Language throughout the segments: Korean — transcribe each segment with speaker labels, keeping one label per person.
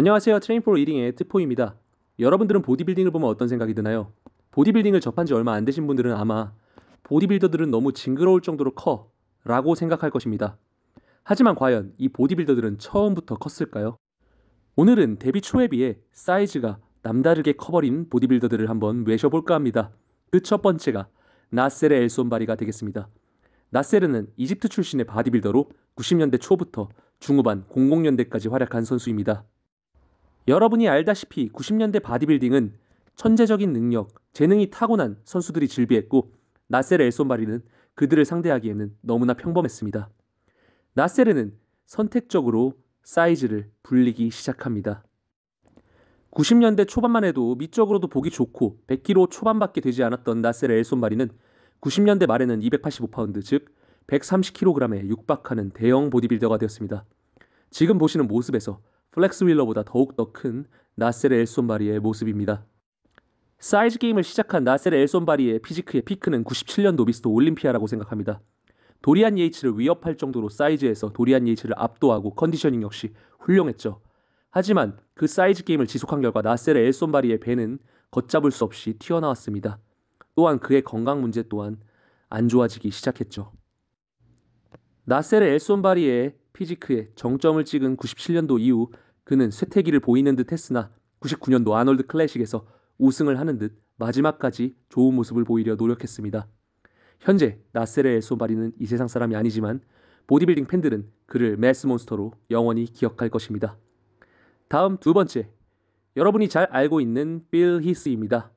Speaker 1: 안녕하세요. 트레인 포 리딩의 트포입니다. 여러분들은 보디빌딩을 보면 어떤 생각이 드나요? 보디빌딩을 접한 지 얼마 안 되신 분들은 아마 보디빌더들은 너무 징그러울 정도로 커 라고 생각할 것입니다. 하지만 과연 이 보디빌더들은 처음부터 컸을까요? 오늘은 데뷔 초에 비해 사이즈가 남다르게 커버린 보디빌더들을 한번 외셔볼까 합니다. 그 첫 번째가 나셀의 엘손바리가 되겠습니다. 나셀은 이집트 출신의 바디빌더로 90년대 초부터 중후반 00년대까지 활약한 선수입니다. 여러분이 알다시피 90년대 바디빌딩은 천재적인 능력, 재능이 타고난 선수들이 즐비했고 나셀 엘손바리는 그들을 상대하기에는 너무나 평범했습니다. 나셀은 선택적으로 사이즈를 불리기 시작합니다. 90년대 초반만 해도 미적으로도 보기 좋고 100kg 초반밖에 되지 않았던 나셀 엘손바리는 90년대 말에는 285파운드 즉 130kg에 육박하는 대형 보디빌더가 되었습니다. 지금 보시는 모습에서 플렉스 윌러보다 더욱더 큰 나셀 엘손바리의 모습입니다. 사이즈 게임을 시작한 나셀 엘손바리의 피지크의 피크는 97년도 미스터 올림피아라고 생각합니다. 도리안 예이츠를 위협할 정도로 사이즈에서 도리안 예이츠를 압도하고 컨디셔닝 역시 훌륭했죠. 하지만 그 사이즈 게임을 지속한 결과 나셀 엘손바리의 배는 걷잡을 수 없이 튀어나왔습니다. 또한 그의 건강 문제 또한 안 좋아지기 시작했죠. 나셀 엘손바리의 피지크의 정점을 찍은 97년도 이후 그는 쇠퇴기를 보이는 듯 했으나 99년도 아놀드 클래식에서 우승을 하는 듯 마지막까지 좋은 모습을 보이려 노력했습니다. 현재 나세레 엘소바리는 이 세상 사람이 아니지만 보디빌딩 팬들은 그를 매스몬스터로 영원히 기억할 것입니다. 다음 두 번째, 여러분이 잘 알고 있는 빌 히스입니다.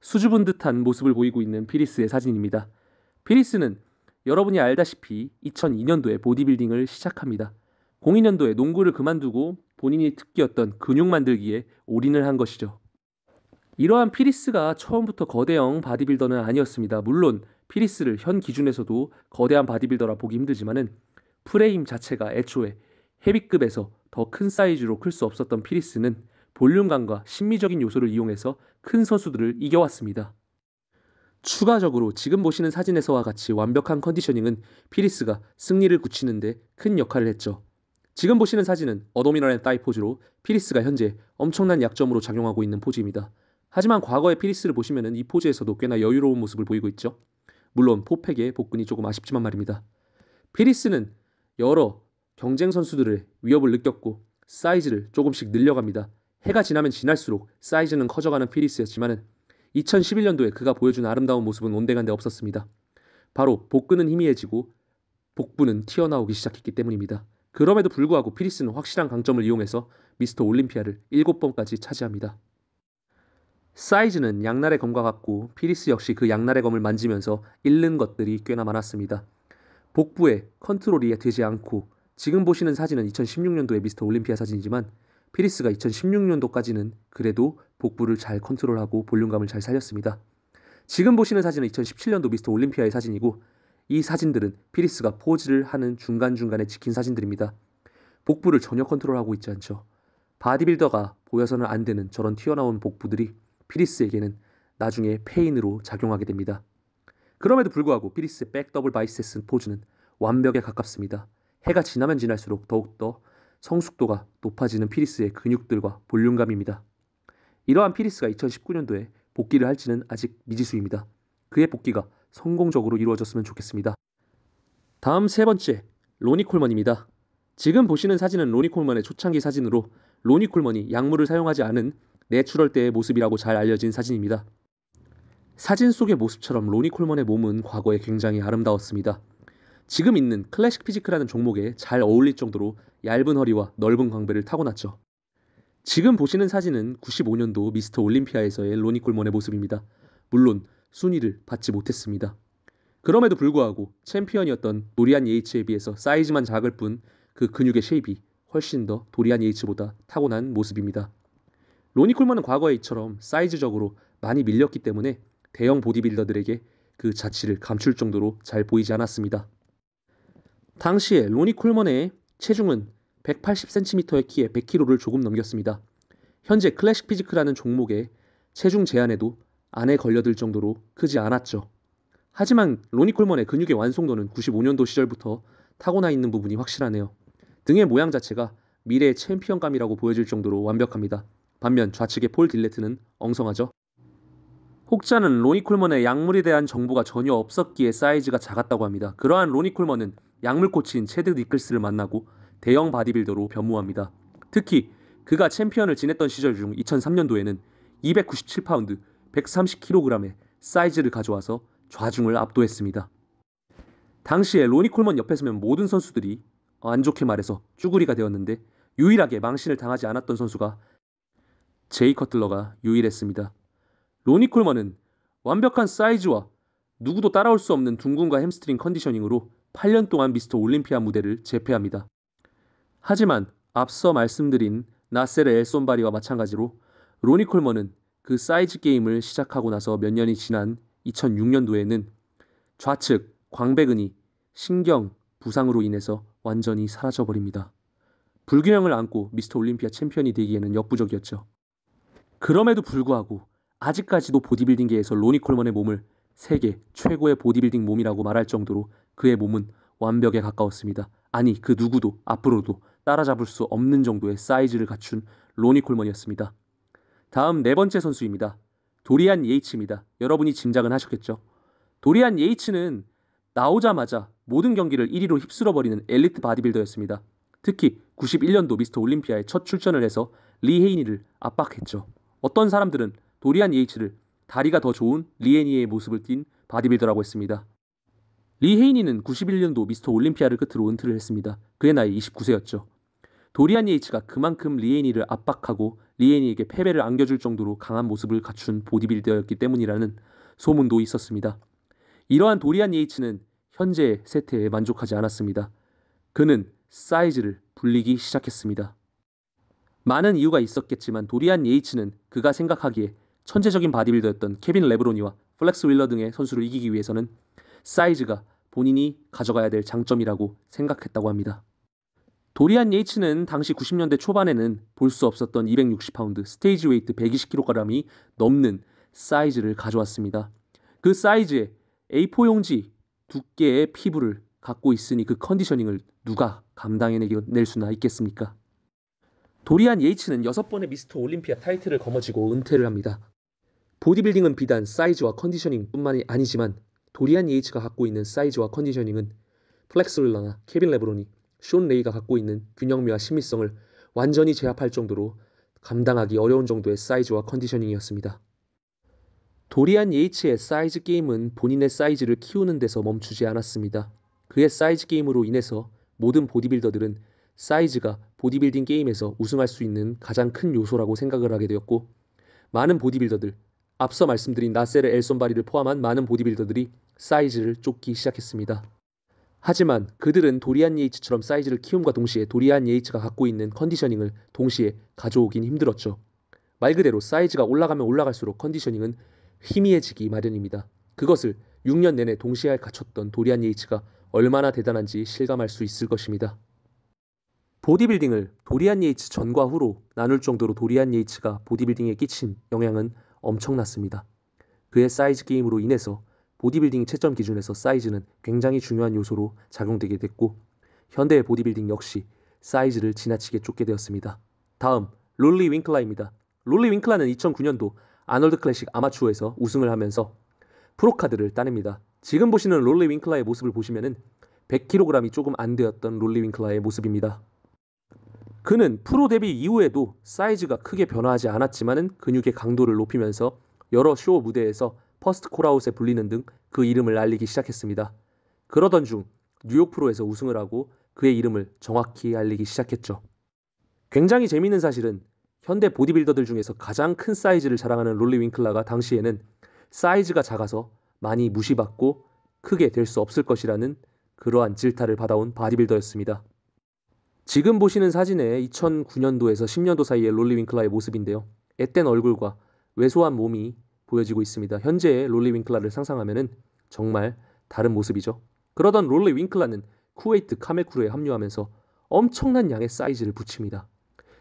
Speaker 1: 수줍은 듯한 모습을 보이고 있는 피리스의 사진입니다. 피리스는 여러분이 알다시피 2002년도에 보디빌딩을 시작합니다. 02년도에 농구를 그만두고 본인이 특기였던 근육 만들기에 올인을 한 것이죠. 이러한 피리스가 처음부터 거대형 바디빌더는 아니었습니다. 물론 피리스를 현 기준에서도 거대한 바디빌더라 보기 힘들지만은 프레임 자체가 애초에 헤비급에서 더 큰 사이즈로 클 수 없었던 피리스는 볼륨감과 심미적인 요소를 이용해서 큰 선수들을 이겨왔습니다. 추가적으로 지금 보시는 사진에서와 같이 완벽한 컨디셔닝은 피리스가 승리를 굳히는데 큰 역할을 했죠. 지금 보시는 사진은 어도미널의 따이 포즈로 피리스가 현재 엄청난 약점으로 작용하고 있는 포즈입니다. 하지만 과거의 피리스를 보시면 이 포즈에서도 꽤나 여유로운 모습을 보이고 있죠. 물론 포팩의 복근이 조금 아쉽지만 말입니다. 피리스는 여러 경쟁 선수들의 위협을 느꼈고 사이즈를 조금씩 늘려갑니다. 해가 지나면 지날수록 사이즈는 커져가는 피리스였지만 2011년도에 그가 보여준 아름다운 모습은 온데간데 없었습니다. 바로 복근은 희미해지고 복부는 튀어나오기 시작했기 때문입니다. 그럼에도 불구하고 피리스는 확실한 강점을 이용해서 미스터 올림피아를 7번까지 차지합니다. 사이즈는 양날의 검과 같고 피리스 역시 그 양날의 검을 만지면서 잃는 것들이 꽤나 많았습니다. 복부에 컨트롤이 되지 않고 지금 보시는 사진은 2016년도의 미스터 올림피아 사진이지만 피리스가 2016년도까지는 그래도 복부를 잘 컨트롤하고 볼륨감을 잘 살렸습니다. 지금 보시는 사진은 2017년도 미스터 올림피아의 사진이고 이 사진들은 피리스가 포즈를 하는 중간중간에 찍힌 사진들입니다. 복부를 전혀 컨트롤하고 있지 않죠. 바디빌더가 보여서는 안 되는 저런 튀어나온 복부들이 피리스에게는 나중에 페인으로 작용하게 됩니다. 그럼에도 불구하고 피리스의 백 더블 바이세스 포즈는 완벽에 가깝습니다. 해가 지나면 지날수록 더욱더 성숙도가 높아지는 피리스의 근육들과 볼륨감입니다. 이러한 피리스가 2019년도에 복귀를 할지는 아직 미지수입니다. 그의 복귀가 성공적으로 이루어졌으면 좋겠습니다. 다음 세 번째, 로니 콜먼입니다. 지금 보시는 사진은 로니 콜먼의 초창기 사진으로 로니 콜먼이 약물을 사용하지 않은 내추럴 때의 모습이라고 잘 알려진 사진입니다. 사진 속의 모습처럼 로니 콜먼의 몸은 과거에 굉장히 아름다웠습니다. 지금 있는 클래식 피지크라는 종목에 잘 어울릴 정도로 얇은 허리와 넓은 광배를 타고났죠. 지금 보시는 사진은 95년도 미스터 올림피아에서의 로니 콜먼의 모습입니다. 물론 순위를 받지 못했습니다. 그럼에도 불구하고 챔피언이었던 도리안 예이츠에 비해서 사이즈만 작을 뿐 그 근육의 쉐입이 훨씬 더 도리안 예이츠보다 타고난 모습입니다. 로니 콜먼은 과거에 이처럼 사이즈적으로 많이 밀렸기 때문에 대형 보디빌더들에게 그 자취를 감출 정도로 잘 보이지 않았습니다. 당시에 로니 콜먼의 체중은 180cm의 키에 100kg를 조금 넘겼습니다. 현재 클래식 피지크라는 종목의 체중 제한에도 안에 걸려들 정도로 크지 않았죠. 하지만 로니 콜먼의 근육의 완성도는 95년도 시절부터 타고나 있는 부분이 확실하네요. 등의 모양 자체가 미래의 챔피언감이라고 보여질 정도로 완벽합니다. 반면 좌측의 폴 딜레트는 엉성하죠. 혹자는 로니 콜먼의 약물에 대한 정보가 전혀 없었기에 사이즈가 작았다고 합니다. 그러한 로니 콜먼은 약물 코치인 체드 니클스를 만나고 대형 바디빌더로 변모합니다. 특히 그가 챔피언을 지냈던 시절 중 2003년도에는 297파운드, 130kg의 사이즈를 가져와서 좌중을 압도했습니다. 당시에 로니 콜먼 옆에 서면 모든 선수들이 안 좋게 말해서 쭈구리가 되었는데 유일하게 망신을 당하지 않았던 선수가 제이 커틀러가 유일했습니다. 로니 콜먼은 완벽한 사이즈와 누구도 따라올 수 없는 둥근과 햄스트링 컨디셔닝으로 8년 동안 미스터 올림피아 무대를 제패합니다. 하지만 앞서 말씀드린 나세르 엘손바리와 마찬가지로 로니 콜먼은 그 사이즈 게임을 시작하고 나서 몇 년이 지난 2006년도에는 좌측 광배근이 신경 부상으로 인해서 완전히 사라져버립니다. 불균형을 안고 미스터 올림피아 챔피언이 되기에는 역부족이었죠. 그럼에도 불구하고 아직까지도 보디빌딩계에서 로니 콜먼의 몸을 세계 최고의 보디빌딩 몸이라고 말할 정도로 그의 몸은 완벽에 가까웠습니다. 아니 그 누구도 앞으로도 따라잡을 수 없는 정도의 사이즈를 갖춘 로니 콜먼이었습니다. 다음 네 번째 선수입니다. 도리안 예이치입니다 여러분이 짐작은 하셨겠죠? 도리안 예이치는 나오자마자 모든 경기를 1위로 휩쓸어버리는 엘리트 바디빌더였습니다. 특히 91년도 미스터 올림피아에 첫 출전을 해서 리헤이니를 압박했죠. 어떤 사람들은 도리안 예이치를 다리가 더 좋은 리헤니의 모습을 띤 바디빌더라고 했습니다. 리헤이니는 91년도 미스터 올림피아를 끝으로 은퇴를 했습니다. 그의 나이 29세였죠. 도리안 예이치가 그만큼 리헤이니를 압박하고 리엔이에게 패배를 안겨줄 정도로 강한 모습을 갖춘 보디빌더였기 때문이라는 소문도 있었습니다. 이러한 도리안 예이츠는 현재의 세태에 만족하지 않았습니다. 그는 사이즈를 불리기 시작했습니다. 많은 이유가 있었겠지만 도리안 예이츠는 그가 생각하기에 천재적인 바디빌더였던 케빈 레브로니와 플렉스 윌러 등의 선수를 이기기 위해서는 사이즈가 본인이 가져가야 될 장점이라고 생각했다고 합니다. 도리안 예이츠는 당시 90년대 초반에는 볼 수 없었던 260파운드 스테이지 웨이트 120kg이 넘는 사이즈를 가져왔습니다. 그 사이즈에 A4 용지 두께의 피부를 갖고 있으니 그 컨디셔닝을 누가 감당해낼 수나 있겠습니까? 도리안 예이츠는 6번의 미스터 올림피아 타이틀을 거머쥐고 은퇴를 합니다. 보디빌딩은 비단 사이즈와 컨디셔닝뿐만이 아니지만 도리안 예이츠가 갖고 있는 사이즈와 컨디셔닝은 플렉스 윌러나 케빈 레브론이 쇼 레이가 갖고 있는 균형미와 심미성을 완전히 제압할 정도로 감당하기 어려운 정도의 사이즈와 컨디셔닝이었습니다. 도리안 예이츠의 사이즈 게임은 본인의 사이즈를 키우는 데서 멈추지 않았습니다. 그의 사이즈 게임으로 인해서 모든 보디빌더들은 사이즈가 보디빌딩 게임에서 우승할 수 있는 가장 큰 요소라고 생각을 하게 되었고 많은 보디빌더들, 앞서 말씀드린 나세르 엘손바리를 포함한 많은 보디빌더들이 사이즈를 쫓기 시작했습니다. 하지만 그들은 도리안 예이츠처럼 사이즈를 키움과 동시에 도리안 예이츠가 갖고 있는 컨디셔닝을 동시에 가져오긴 힘들었죠. 말 그대로 사이즈가 올라가면 올라갈수록 컨디셔닝은 희미해지기 마련입니다. 그것을 6년 내내 동시에 갖췄던 도리안 예이츠가 얼마나 대단한지 실감할 수 있을 것입니다. 보디빌딩을 도리안 예이츠 전과 후로 나눌 정도로 도리안 예이츠가 보디빌딩에 끼친 영향은 엄청났습니다. 그의 사이즈 게임으로 인해서 보디빌딩 채점 기준에서 사이즈는 굉장히 중요한 요소로 작용되게 됐고 현대의 보디빌딩 역시 사이즈를 지나치게 좁게 되었습니다. 다음 롤리 윙클라입니다. 롤리 윙클라는 2009년도 아놀드 클래식 아마추어에서 우승을 하면서 프로카드를 따냅니다. 지금 보시는 롤리 윙클라의 모습을 보시면은 100kg이 조금 안 되었던 롤리 윙클라의 모습입니다. 그는 프로 데뷔 이후에도 사이즈가 크게 변화하지 않았지만은 근육의 강도를 높이면서 여러 쇼 무대에서 퍼스트 콜아웃에 불리는 등 그 이름을 알리기 시작했습니다. 그러던 중 뉴욕 프로에서 우승을 하고 그의 이름을 정확히 알리기 시작했죠. 굉장히 재미있는 사실은 현대 보디빌더들 중에서 가장 큰 사이즈를 자랑하는 롤리 윙클라가 당시에는 사이즈가 작아서 많이 무시받고 크게 될 수 없을 것이라는 그러한 질타를 받아온 바디빌더였습니다. 지금 보시는 사진에 2009년도에서 10년도 사이의 롤리 윙클라의 모습인데요. 앳된 얼굴과 왜소한 몸이 보여지고 있습니다. 현재의 롤리 윙클라를 상상하면은 정말 다른 모습이죠. 그러던 롤리 윙클라는 쿠웨이트 카메쿠르에 합류하면서 엄청난 양의 사이즈를 붙입니다.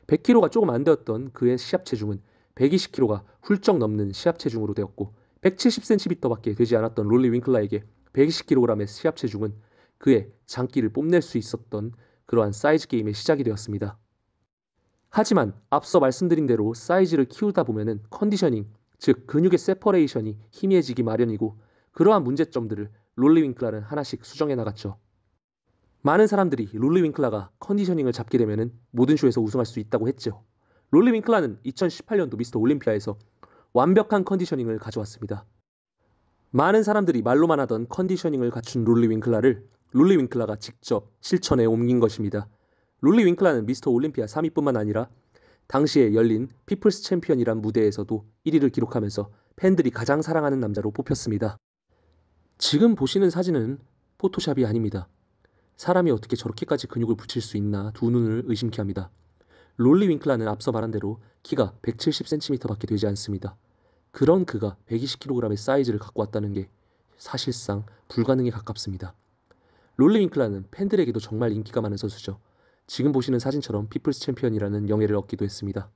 Speaker 1: 100kg가 조금 안 되었던 그의 시합 체중은 120kg가 훌쩍 넘는 시합 체중으로 되었고 170cm밖에 되지 않았던 롤리 윙클라에게 120kg의 시합 체중은 그의 장기를 뽐낼 수 있었던 그러한 사이즈 게임의 시작이 되었습니다. 하지만 앞서 말씀드린 대로 사이즈를 키우다 보면은 컨디셔닝, 즉 근육의 세퍼레이션이 희미해지기 마련이고 그러한 문제점들을 롤리 윙클라는 하나씩 수정해 나갔죠. 많은 사람들이 롤리 윙클라가 컨디셔닝을 잡게 되면 모든 쇼에서 우승할 수 있다고 했죠. 롤리 윙클라는 2018년도 미스터 올림피아에서 완벽한 컨디셔닝을 가져왔습니다. 많은 사람들이 말로만 하던 컨디셔닝을 갖춘 롤리 윙클라를 롤리 윙클라가 직접 실천에 옮긴 것입니다. 롤리 윙클라는 미스터 올림피아 3위뿐만 아니라 당시에 열린 피플스 챔피언이란 무대에서도 1위를 기록하면서 팬들이 가장 사랑하는 남자로 뽑혔습니다. 지금 보시는 사진은 포토샵이 아닙니다. 사람이 어떻게 저렇게까지 근육을 붙일 수 있나 두 눈을 의심케 합니다. 롤리 윙클라는 앞서 말한 대로 키가 170cm밖에 되지 않습니다. 그런 그가 120kg의 사이즈를 갖고 왔다는 게 사실상 불가능에 가깝습니다. 롤리 윙클라는 팬들에게도 정말 인기가 많은 선수죠. 지금 보시는 사진처럼 피플스 챔피언이라는 영예를 얻기도 했습니다.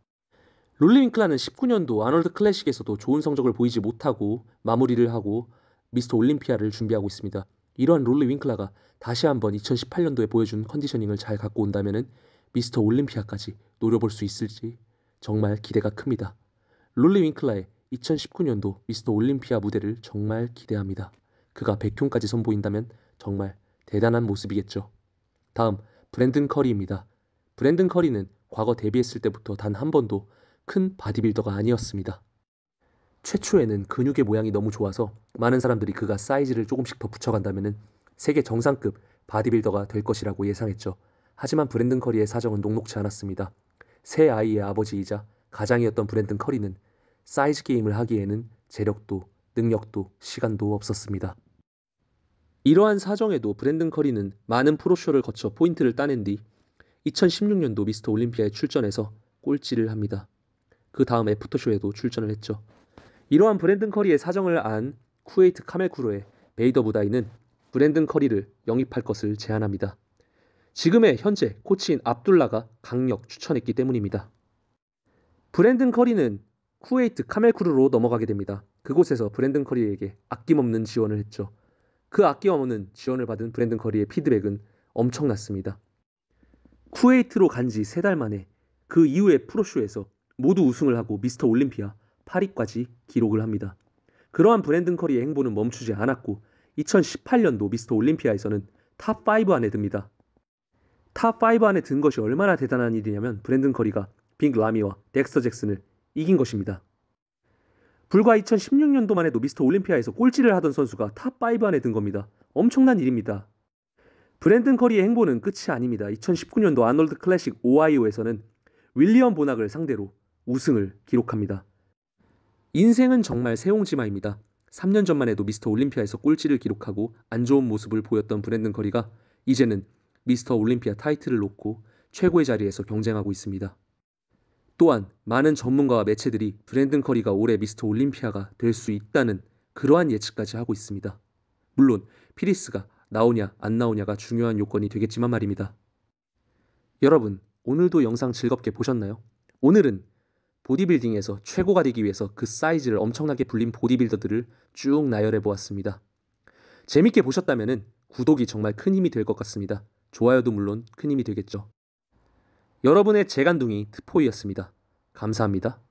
Speaker 1: 롤리 윙클라는 19년도 아놀드 클래식에서도 좋은 성적을 보이지 못하고 마무리를 하고 미스터 올림피아를 준비하고 있습니다. 이러한 롤리 윙클라가 다시 한번 2018년도에 보여준 컨디셔닝을 잘 갖고 온다면 미스터 올림피아까지 노려볼 수 있을지 정말 기대가 큽니다. 롤리 윙클라의 2019년도 미스터 올림피아 무대를 정말 기대합니다. 그가 백형까지 선보인다면 정말 대단한 모습이겠죠. 다음 브랜든 커리입니다. 브랜든 커리는 과거 데뷔했을 때부터 단 한 번도 큰 바디빌더가 아니었습니다. 최초에는 근육의 모양이 너무 좋아서 많은 사람들이 그가 사이즈를 조금씩 더 붙여간다면 세계 정상급 바디빌더가 될 것이라고 예상했죠. 하지만 브랜든 커리의 사정은 녹록치 않았습니다. 세 아이의 아버지이자 가장이었던 브랜든 커리는 사이즈 게임을 하기에는 재력도 능력도 시간도 없었습니다. 이러한 사정에도 브랜든 커리는 많은 프로쇼를 거쳐 포인트를 따낸 뒤 2016년도 미스터 올림피아에 출전해서 꼴찌를 합니다. 그 다음 애프터쇼에도 출전을 했죠. 이러한 브랜든 커리의 사정을 안 쿠웨이트 카멜쿠르의 베이더 부다이는 브랜든 커리를 영입할 것을 제안합니다. 지금의 현재 코치인 압둘라가 강력 추천했기 때문입니다. 브랜든 커리는 쿠웨이트 카멜쿠르로 넘어가게 됩니다. 그곳에서 브랜든 커리에게 아낌없는 지원을 했죠. 그 아낌없는 지원을 받은 브랜든 커리의 피드백은 엄청났습니다. 쿠웨이트로 간지세 달 만에 그 이후에 프로쇼에서 모두 우승을 하고 미스터 올림피아 8위까지 기록을 합니다. 그러한 브랜든 커리의 행보는 멈추지 않았고 2018년도 미스터 올림피아에서는 탑 5 안에 듭니다. 탑 5 안에 든 것이 얼마나 대단한 일이냐면 브랜든 커리가 빅 라미와 덱스터 잭슨을 이긴 것입니다. 불과 2016년도만 해도 미스터 올림피아에서 꼴찌를 하던 선수가 탑5 안에 든 겁니다. 엄청난 일입니다. 브랜든 커리의 행보는 끝이 아닙니다. 2019년도 아놀드 클래식 오하이오에서는 윌리엄 보낙을 상대로 우승을 기록합니다. 인생은 정말 세옹지마입니다. 3년 전만 해도 미스터 올림피아에서 꼴찌를 기록하고 안 좋은 모습을 보였던 브랜든 커리가 이제는 미스터 올림피아 타이틀을 놓고 최고의 자리에서 경쟁하고 있습니다. 또한 많은 전문가와 매체들이 브랜든 커리가 올해 미스터 올림피아가 될 수 있다는 그러한 예측까지 하고 있습니다. 물론 피리스가 나오냐 안 나오냐가 중요한 요건이 되겠지만 말입니다. 여러분, 오늘도 영상 즐겁게 보셨나요? 오늘은 보디빌딩에서 최고가 되기 위해서 그 사이즈를 엄청나게 불린 보디빌더들을 쭉 나열해 보았습니다. 재밌게 보셨다면 구독이 정말 큰 힘이 될 것 같습니다. 좋아요도 물론 큰 힘이 되겠죠. 여러분의 재간둥이 트포이였습니다. 감사합니다.